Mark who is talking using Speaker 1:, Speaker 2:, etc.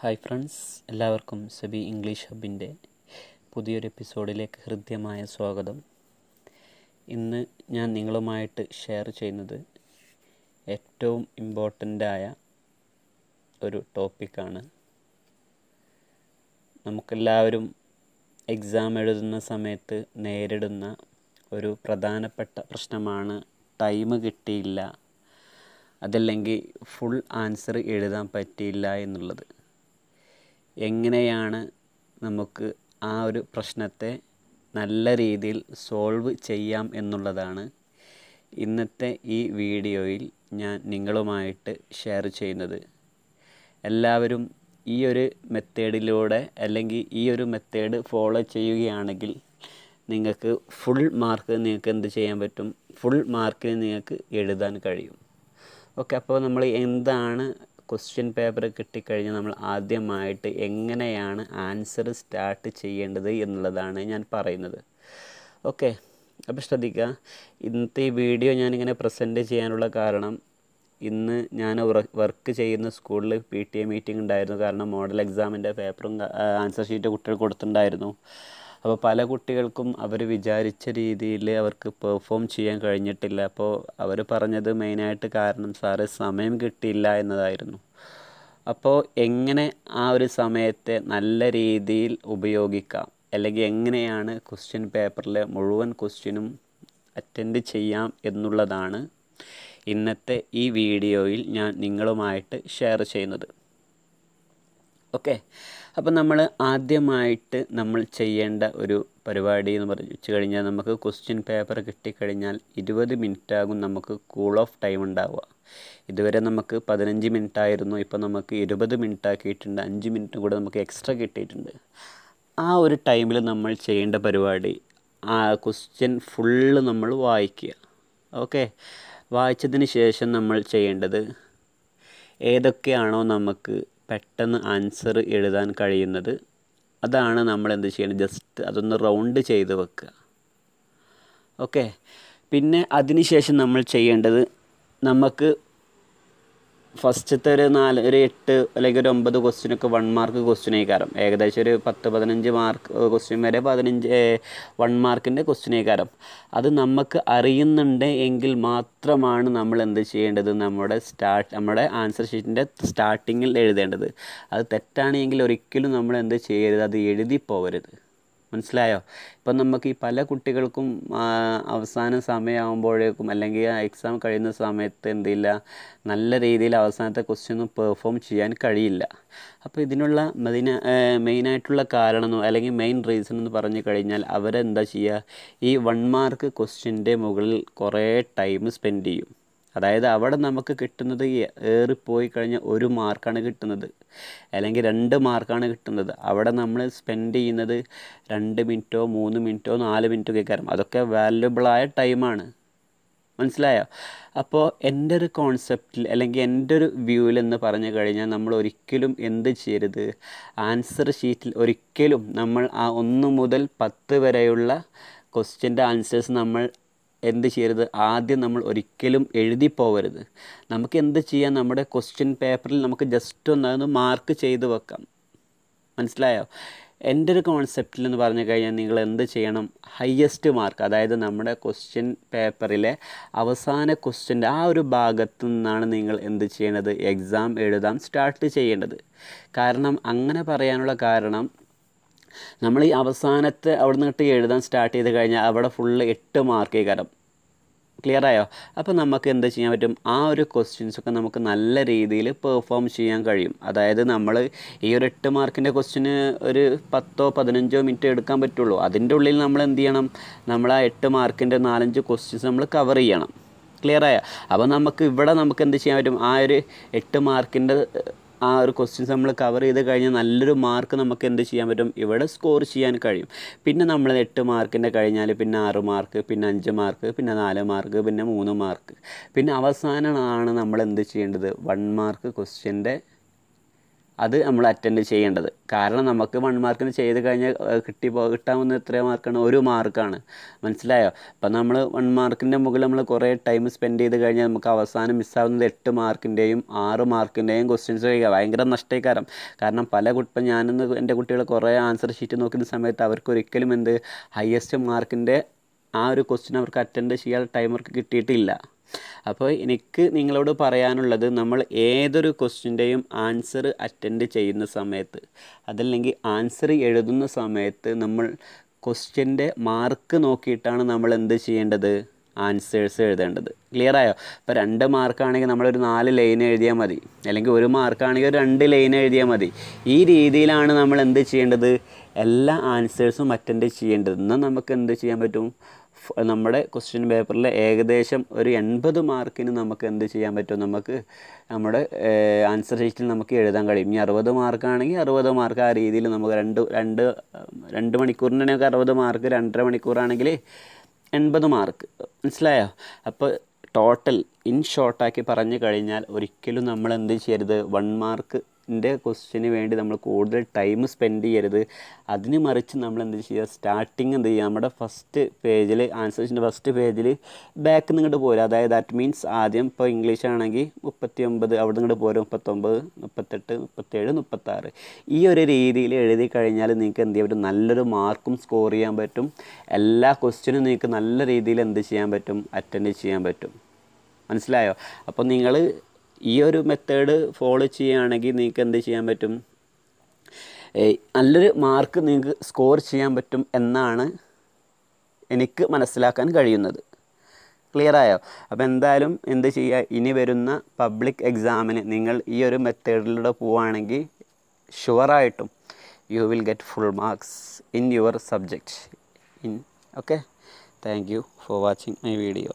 Speaker 1: hi friends എല്ലാവർക്കും സബി English ഹബിൻ്റെ പുതിയൊരു എപ്പിസോഡിലേക്ക് ഹൃദ്യമായ സ്വാഗതം ഇന്ന് ഞാൻ നിങ്ങളുമായിട്ട് ഷെയർ ചെയ്യുന്നത് ഏറ്റവും ഇമ്പോർട്ടൻ്റായ ഒരു ടോപ്പിക്കാണ് നമുക്കെല്ലാവരും എക്സാം എഴുതുന്ന സമയത്ത് നേരിടുന്ന ഒരു പ്രധാനപ്പെട്ട പ്രശ്നമാണ് ടൈം കിട്ടിയില്ല അതല്ലെങ്കിൽ ഫുൾ ആൻസർ എഴുതാൻ പറ്റിയില്ല എന്നുള്ളത് എങ്ങനെയാണ് നമുക്ക് ആ ഒരു പ്രശ്നത്തെ നല്ല രീതിയിൽ സോൾവ് ചെയ്യാം എന്നുള്ളതാണ് ഇന്നത്തെ ഈ വീഡിയോയിൽ ഞാൻ നിങ്ങളുമായിട്ട് ഷെയർ ചെയ്യുന്നത് എല്ലാവരും ഈ ഒരു മെത്തേഡിലൂടെ അല്ലെങ്കിൽ ഈ ഒരു മെത്തേഡ് ഫോളോ ചെയ്യുകയാണെങ്കിൽ നിങ്ങൾക്ക് ഫുൾ മാർക്ക് നിങ്ങൾക്ക് എന്ത് ചെയ്യാൻ പറ്റും ഫുൾ മാർക്കിന് നിങ്ങൾക്ക് എഴുതാൻ കഴിയും ഓക്കെ അപ്പോൾ നമ്മൾ എന്താണ് ക്വസ്റ്റ്യൻ പേപ്പർ കിട്ടിക്കഴിഞ്ഞാൽ നമ്മൾ ആദ്യമായിട്ട് എങ്ങനെയാണ് ആൻസർ സ്റ്റാർട്ട് ചെയ്യേണ്ടത് എന്നുള്ളതാണ് ഞാൻ പറയുന്നത് ഓക്കെ അപ്പോൾ ശ്രദ്ധിക്കുക ഇന്നത്തെ ഈ വീഡിയോ ഞാനിങ്ങനെ പ്രസൻറ്റ് ചെയ്യാനുള്ള കാരണം ഇന്ന് ഞാൻ വർക്ക് ചെയ്യുന്ന സ്കൂളിൽ പി ടി എ മീറ്റിംഗ് ഉണ്ടായിരുന്നു കാരണം മോഡൽ എക്സാമിൻ്റെ പേപ്പറും ആൻസർ ഷീറ്റ് കുട്ടികൾ കൊടുത്തിട്ടുണ്ടായിരുന്നു അപ്പോൾ പല കുട്ടികൾക്കും അവർ വിചാരിച്ച രീതിയിൽ അവർക്ക് പെർഫോം ചെയ്യാൻ കഴിഞ്ഞിട്ടില്ല അപ്പോൾ അവർ പറഞ്ഞത് മെയിനായിട്ട് കാരണം സാറ് സമയം കിട്ടിയില്ല എന്നതായിരുന്നു അപ്പോൾ എങ്ങനെ ആ ഒരു സമയത്തെ നല്ല രീതിയിൽ ഉപയോഗിക്കാം അല്ലെങ്കിൽ എങ്ങനെയാണ് ക്വസ്റ്റ്യൻ പേപ്പറിലെ മുഴുവൻ ക്വസ്റ്റ്യനും അറ്റൻഡ് ചെയ്യാം എന്നുള്ളതാണ് ഇന്നത്തെ ഈ വീഡിയോയിൽ ഞാൻ നിങ്ങളുമായിട്ട് ഷെയർ ചെയ്യുന്നത് ഓക്കെ അപ്പം നമ്മൾ ആദ്യമായിട്ട് നമ്മൾ ചെയ്യേണ്ട ഒരു പരിപാടി എന്ന് പറഞ്ഞ് വെച്ച് കഴിഞ്ഞാൽ നമുക്ക് ക്വസ്റ്റ്യൻ പേപ്പർ കിട്ടിക്കഴിഞ്ഞാൽ ഇരുപത് മിനിറ്റാകും നമുക്ക് കൂൾ ഓഫ് ടൈം ഉണ്ടാവുക ഇതുവരെ നമുക്ക് പതിനഞ്ച് മിനിറ്റ് ആയിരുന്നു ഇപ്പം നമുക്ക് ഇരുപത് മിനിറ്റ് ആക്കിയിട്ടുണ്ട് അഞ്ച് മിനിറ്റ് കൂടെ നമുക്ക് എക്സ്ട്രാ കിട്ടിയിട്ടുണ്ട് ആ ഒരു ടൈമിൽ നമ്മൾ ചെയ്യേണ്ട പരിപാടി ആ ക്വസ്റ്റ്യൻ ഫുള്ള് നമ്മൾ വായിക്കുക ഓക്കെ വായിച്ചതിന് ശേഷം നമ്മൾ ചെയ്യേണ്ടത് ഏതൊക്കെയാണോ നമുക്ക് പെട്ടെന്ന് ആൻസർ എഴുതാൻ കഴിയുന്നത് അതാണ് നമ്മൾ എന്ത് ചെയ്യുന്നത് ജസ്റ്റ് അതൊന്ന് റൗണ്ട് ചെയ്ത് വെക്കുക ഓക്കെ പിന്നെ അതിനുശേഷം നമ്മൾ ചെയ്യേണ്ടത് നമുക്ക് ഫസ്റ്റത്തെ ഒരു നാല് ഒരു എട്ട് അല്ലെങ്കിൽ ഒരു ഒമ്പത് ക്വസ്റ്റിനൊക്കെ വൺ മാർക്ക് ക്വസ്റ്റ്യൻ ആയിക്കാരം ഏകദേശം ഒരു പത്ത് പതിനഞ്ച് മാർക്ക് ക്വസ്റ്റ്യൻ വരെ പതിനഞ്ച് വൺ മാർക്കിൻ്റെ ക്വസ്റ്റ്യൻ ആയിക്കാരം അത് നമുക്ക് അറിയുന്നുണ്ട് എങ്കിൽ മാത്രമാണ് നമ്മൾ എന്ത് ചെയ്യേണ്ടത് നമ്മുടെ സ്റ്റാർട്ട് നമ്മുടെ ആൻസർ ഷീറ്റിൻ്റെ സ്റ്റാർട്ടിങ്ങിൽ എഴുതേണ്ടത് അത് തെറ്റാണെങ്കിൽ ഒരിക്കലും നമ്മൾ എന്ത് ചെയ്യരുത് അത് എഴുതി പോകരുത് മനസ്സിലായോ ഇപ്പം നമുക്ക് ഈ പല കുട്ടികൾക്കും അവസാന സമയമാകുമ്പോഴേക്കും അല്ലെങ്കിൽ ആ എക്സാം കഴിയുന്ന സമയത്ത് എന്തില്ല നല്ല രീതിയിൽ അവസാനത്തെ ക്വസ്റ്റ്യൻ ഒന്നും പെർഫോം ചെയ്യാൻ കഴിയില്ല അപ്പോൾ ഇതിനുള്ള മെയിന മെയിനായിട്ടുള്ള കാരണമെന്നോ അല്ലെങ്കിൽ മെയിൻ റീസൺ എന്ന് പറഞ്ഞു കഴിഞ്ഞാൽ അവരെന്താ ചെയ്യുക ഈ വൺ മാർക്ക് ക്വസ്റ്റ്യൻ്റെ മുകളിൽ കുറേ ടൈം സ്പെൻഡ് ചെയ്യും അതായത് അവിടെ നമുക്ക് കിട്ടുന്നത് ഏറിപ്പോയി കഴിഞ്ഞാൽ ഒരു മാർക്കാണ് കിട്ടുന്നത് അല്ലെങ്കിൽ രണ്ട് മാർക്കാണ് കിട്ടുന്നത് അവിടെ നമ്മൾ സ്പെൻഡ് ചെയ്യുന്നത് രണ്ട് മിനിറ്റോ മൂന്ന് മിനിറ്റോ നാല് മിനിറ്റോ കയറും അതൊക്കെ വാല്യുബിളായ ടൈമാണ് മനസ്സിലായോ അപ്പോൾ എൻ്റെ ഒരു കോൺസെപ്റ്റിൽ അല്ലെങ്കിൽ എൻ്റെ ഒരു വ്യൂവിൽ എന്ന് പറഞ്ഞു കഴിഞ്ഞാൽ നമ്മൾ ഒരിക്കലും എന്ത് ചെയ്യരുത് ആൻസർ ഷീറ്റിൽ ഒരിക്കലും നമ്മൾ ആ ഒന്ന് മുതൽ പത്ത് വരെയുള്ള ക്വസ്റ്റ്യൻ്റെ ആൻസേഴ്സ് നമ്മൾ എന്ത് ചെയ്യരുത് ആദ്യം നമ്മൾ ഒരിക്കലും എഴുതി പോകരുത് നമുക്ക് എന്ത് ചെയ്യാം നമ്മുടെ ക്വസ്റ്റ്യൻ പേപ്പറിൽ നമുക്ക് ജസ്റ്റ് ഒന്നതൊന്ന് മാർക്ക് ചെയ്ത് വെക്കാം മനസ്സിലായോ എൻ്റെ ഒരു കോൺസെപ്റ്റിൽ എന്ന് പറഞ്ഞു കഴിഞ്ഞാൽ നിങ്ങൾ എന്ത് ചെയ്യണം ഹയ്യസ്റ്റ് മാർക്ക് അതായത് നമ്മുടെ ക്വസ്റ്റ്യൻ പേപ്പറിലെ അവസാന ക്വസ്റ്റ്യൻ്റെ ആ ഒരു ഭാഗത്തു നിന്നാണ് നിങ്ങൾ എന്ത് ചെയ്യേണ്ടത് എക്സാം എഴുതാൻ സ്റ്റാർട്ട് ചെയ്യേണ്ടത് കാരണം അങ്ങനെ പറയാനുള്ള കാരണം നമ്മൾ ഈ അവസാനത്തെ അവിടെ നിന്നിട്ട് എഴുതാൻ സ്റ്റാർട്ട് ചെയ്ത് കഴിഞ്ഞാൽ അവിടെ ഫുള്ള് എട്ട് മാർക്ക് കരം ആയോ അപ്പോൾ നമുക്ക് എന്താ ചെയ്യാൻ പറ്റും ആ ഒരു ക്വസ്റ്റ്യൻസൊക്കെ നമുക്ക് നല്ല രീതിയിൽ പെർഫോം ചെയ്യാൻ കഴിയും അതായത് നമ്മൾ ഈ ഒരു എട്ട് മാർക്കിൻ്റെ ക്വസ്റ്റ്യന് ഒരു പത്തോ പതിനഞ്ചോ മിനിറ്റ് എടുക്കാൻ പറ്റുള്ളൂ അതിൻ്റെ ഉള്ളിൽ നമ്മൾ എന്ത് ചെയ്യണം നമ്മൾ ആ എട്ട് മാർക്കിൻ്റെ നാലഞ്ച് ക്വസ്റ്റ്യൻസ് നമ്മൾ കവർ ചെയ്യണം ക്ലിയർ ആയോ അപ്പോൾ നമുക്ക് ഇവിടെ നമുക്ക് എന്ത് ചെയ്യാൻ പറ്റും ആ ഒരു എട്ട് മാർക്കിൻ്റെ ആ ഒരു ക്വസ്റ്റ്യൻസ് നമ്മൾ കവർ ചെയ്ത് കഴിഞ്ഞാൽ നല്ലൊരു മാർക്ക് നമുക്ക് എന്ത് ചെയ്യാൻ പറ്റും ഇവിടെ സ്കോർ ചെയ്യാൻ കഴിയും പിന്നെ നമ്മൾ എട്ട് മാർക്കിൻ്റെ കഴിഞ്ഞാൽ പിന്നെ ആറ് മാർക്ക് പിന്നെ അഞ്ച് മാർക്ക് പിന്നെ നാല് മാർക്ക് പിന്നെ മൂന്ന് മാർക്ക് പിന്നെ അവസാനമാണ് നമ്മൾ എന്ത് ചെയ്യേണ്ടത് വൺ മാർക്ക് ക്വസ്റ്റ്യൻ്റെ അത് നമ്മൾ അറ്റൻഡ് ചെയ്യേണ്ടത് കാരണം നമുക്ക് വൺ മാർക്കിന് ചെയ്ത് കഴിഞ്ഞാൽ കിട്ടി പോ കിട്ടാവുന്ന എത്ര മാർക്കാണ് ഒരു മാർക്കാണ് മനസ്സിലായോ അപ്പം നമ്മൾ വൺ മാർക്കിൻ്റെ മുകളിൽ നമ്മൾ കുറേ ടൈം സ്പെൻഡ് ചെയ്ത് കഴിഞ്ഞാൽ നമുക്ക് അവസാനം മിസ്സാവുന്നത് എട്ട് മാർക്കിൻ്റെയും ആറ് മാർക്കിൻ്റെയും ക്വസ്റ്റ്യൻസ് കഴിക്കുക ഭയങ്കര നഷ്ടക്കാരം കാരണം പല കുട്ടികൾ ഞാനിന്ന് എൻ്റെ കുട്ടികൾ കുറേ ആൻസർ ഷീറ്റ് നോക്കുന്ന സമയത്ത് അവർക്ക് ഒരിക്കലും എന്ത് ഹയസ്റ്റ് മാർക്കിൻ്റെ ആ ഒരു ക്വസ്റ്റ്യൻ അവർക്ക് അറ്റൻഡ് ചെയ്യാൻ ടൈം കിട്ടിയിട്ടില്ല അപ്പോൾ എനിക്ക് നിങ്ങളോട് പറയാനുള്ളത് നമ്മൾ ഏതൊരു ക്വസ്റ്റിൻ്റെയും ആൻസർ അറ്റൻഡ് ചെയ്യുന്ന സമയത്ത് അതല്ലെങ്കിൽ ആൻസർ എഴുതുന്ന സമയത്ത് നമ്മൾ ക്വസ്റ്റ്യൻ്റെ മാർക്ക് നോക്കിയിട്ടാണ് നമ്മൾ എന്ത് ചെയ്യേണ്ടത് ആൻസേഴ്സ് എഴുതേണ്ടത് ക്ലിയർ ആയോ ഇപ്പോൾ രണ്ട് മാർക്കാണെങ്കിൽ നമ്മളൊരു നാല് ലൈൻ എഴുതിയാൽ മതി അല്ലെങ്കിൽ ഒരു മാർക്കാണെങ്കിൽ ഒരു രണ്ട് ലൈൻ എഴുതിയാൽ മതി ഈ രീതിയിലാണ് നമ്മൾ എന്ത് ചെയ്യേണ്ടത് എല്ലാ ആൻസേഴ്സും അറ്റൻഡ് ചെയ്യേണ്ടത് എന്നാൽ നമുക്ക് എന്ത് ചെയ്യാൻ പറ്റും നമ്മുടെ ക്വസ്റ്റ്യൻ പേപ്പറിൽ ഏകദേശം ഒരു എൺപത് മാർക്കിന് നമുക്ക് എന്ത് ചെയ്യാൻ പറ്റും നമുക്ക് നമ്മുടെ ആൻസർ ഷീറ്റിൽ നമുക്ക് എഴുതാൻ കഴിയും ഇനി അറുപത് മാർക്കാണെങ്കിൽ അറുപത് മാർക്ക് ആ രീതിയിൽ നമുക്ക് രണ്ട് രണ്ട് രണ്ട് മണിക്കൂറിനൊക്കെ അറുപത് മാർക്ക് രണ്ടര മണിക്കൂറാണെങ്കിൽ എൺപത് മാർക്ക് മനസ്സിലായോ അപ്പോൾ ടോട്ടൽ ഇൻ ഷോർട്ടാക്കി പറഞ്ഞു കഴിഞ്ഞാൽ ഒരിക്കലും നമ്മൾ എന്ത് ചെയ്യരുത് വൺ മാർക്ക് ഇതിൻ്റെ ക്വസ്റ്റിന് വേണ്ടി നമ്മൾ കൂടുതൽ ടൈം സ്പെൻഡ് ചെയ്യരുത് അതിന് മറിച്ച് നമ്മൾ എന്ത് ചെയ്യുക സ്റ്റാർട്ടിങ് എന്ത് ചെയ്യുക നമ്മുടെ ഫസ്റ്റ് പേജിൽ ആൻസേഴ്സിൻ്റെ ഫസ്റ്റ് പേജിൽ ബാക്ക് നിങ്ങോട്ട് പോരും അതായത് ദാറ്റ് മീൻസ് ആദ്യം ഇപ്പോൾ ഇംഗ്ലീഷ് ആണെങ്കിൽ മുപ്പത്തി ഒമ്പത് അവിടെ നിങ്ങോട്ട് പോരും മുപ്പത്തൊമ്പത് മുപ്പത്തെട്ട് മുപ്പത്തേഴ് മുപ്പത്താറ് ഈ ഒരു രീതിയിൽ എഴുതി കഴിഞ്ഞാൽ നിങ്ങൾക്ക് എന്ത് ചെയ്യാൻ പറ്റും നല്ലൊരു മാർക്കും സ്കോർ ചെയ്യാൻ പറ്റും എല്ലാ ക്വസ്റ്റിനും നിങ്ങൾക്ക് നല്ല രീതിയിൽ എന്ത് ചെയ്യാൻ പറ്റും അറ്റൻഡ് ചെയ്യാൻ പറ്റും മനസ്സിലായോ അപ്പോൾ നിങ്ങൾ ഈ ഒരു മെത്തേഡ് ഫോളോ ചെയ്യുകയാണെങ്കിൽ നിങ്ങൾക്ക് എന്ത് ചെയ്യാൻ പറ്റും നല്ലൊരു മാർക്ക് നിങ്ങൾക്ക് സ്കോർ ചെയ്യാൻ പറ്റും എന്നാണ് എനിക്ക് മനസ്സിലാക്കാൻ കഴിയുന്നത് ക്ലിയറായോ അപ്പോൾ എന്തായാലും എന്ത് ചെയ്യുക ഇനി വരുന്ന പബ്ലിക് എക്സാമിന് നിങ്ങൾ ഈ ഒരു മെത്തേഡിലൂടെ പോവുകയാണെങ്കിൽ ഷുവറായിട്ടും you will get full marks in your subject in okay thank you for watching my video